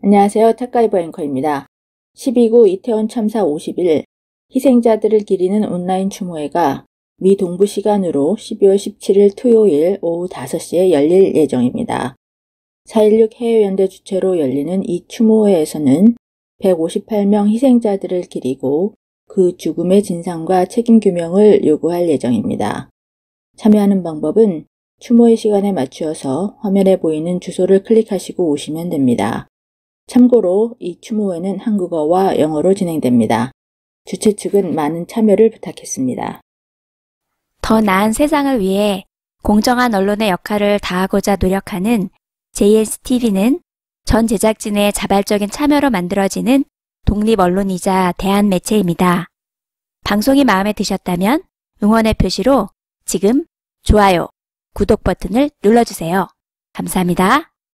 안녕하세요. 탁가이버 앵커입니다. 12구 이태원 참사 50일 희생자들을 기리는 온라인 추모회가 미 동부 시간으로 12월 17일 토요일 오후 5시에 열릴 예정입니다. 4.16 해외연대 주최로 열리는 이 추모회에서는 158명 희생자들을 기리고 그 죽음의 진상과 책임 규명을 요구할 예정입니다. 참여하는 방법은 추모의 시간에 맞추어서 화면에 보이는 주소를 클릭하시고 오시면 됩니다. 참고로 이 추모회는 한국어와 영어로 진행됩니다. 주최 측은 많은 참여를 부탁했습니다. 더 나은 세상을 위해 공정한 언론의 역할을 다하고자 노력하는 JSTV는 전 제작진의 자발적인 참여로 만들어지는 독립 언론이자 대한 매체입니다. 방송이 마음에 드셨다면 응원의 표시로 지금 좋아요, 구독 버튼을 눌러주세요. 감사합니다.